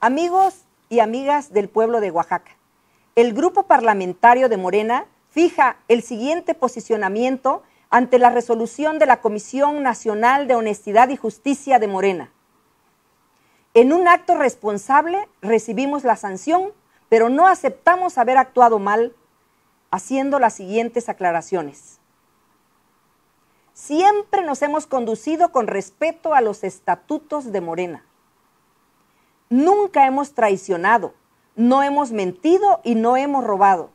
Amigos y amigas del pueblo de Oaxaca, el Grupo Parlamentario de Morena fija el siguiente posicionamiento ante la resolución de la Comisión Nacional de Honestidad y Justicia de Morena. En un acto responsable recibimos la sanción, pero no aceptamos haber actuado mal, haciendo las siguientes aclaraciones. Siempre nos hemos conducido con respeto a los estatutos de Morena Nunca hemos traicionado, no hemos mentido y no hemos robado.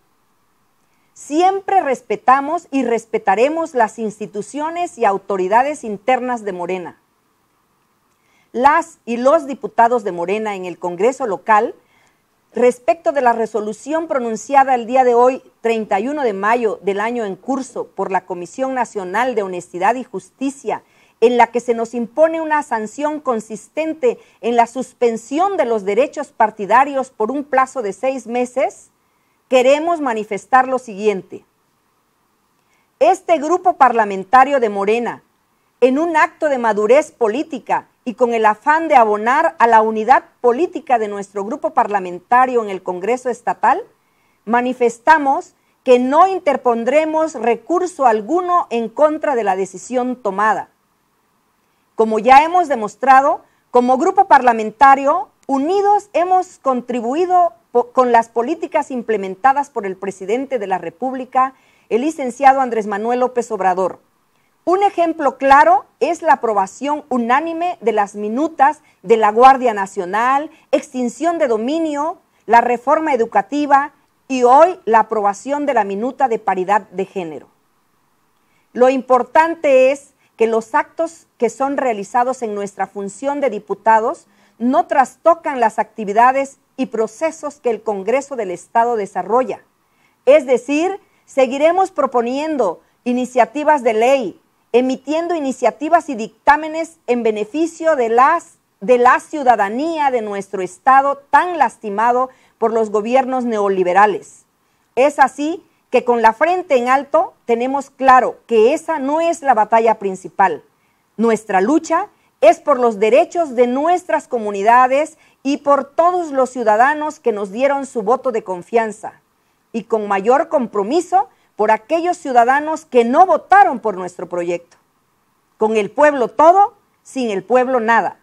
Siempre respetamos y respetaremos las instituciones y autoridades internas de Morena. Las y los diputados de Morena en el Congreso local, respecto de la resolución pronunciada el día de hoy, 31 de mayo del año en curso, por la Comisión Nacional de Honestidad y Justicia en la que se nos impone una sanción consistente en la suspensión de los derechos partidarios por un plazo de seis meses, queremos manifestar lo siguiente. Este grupo parlamentario de Morena, en un acto de madurez política y con el afán de abonar a la unidad política de nuestro grupo parlamentario en el Congreso Estatal, manifestamos que no interpondremos recurso alguno en contra de la decisión tomada como ya hemos demostrado, como grupo parlamentario, unidos hemos contribuido con las políticas implementadas por el presidente de la República, el licenciado Andrés Manuel López Obrador. Un ejemplo claro es la aprobación unánime de las minutas de la Guardia Nacional, extinción de dominio, la reforma educativa y hoy la aprobación de la minuta de paridad de género. Lo importante es que los actos que son realizados en nuestra función de diputados no trastocan las actividades y procesos que el Congreso del Estado desarrolla. Es decir, seguiremos proponiendo iniciativas de ley, emitiendo iniciativas y dictámenes en beneficio de, de la ciudadanía de nuestro Estado tan lastimado por los gobiernos neoliberales. Es así que con la frente en alto tenemos claro que esa no es la batalla principal. Nuestra lucha es por los derechos de nuestras comunidades y por todos los ciudadanos que nos dieron su voto de confianza, y con mayor compromiso por aquellos ciudadanos que no votaron por nuestro proyecto. Con el pueblo todo, sin el pueblo nada.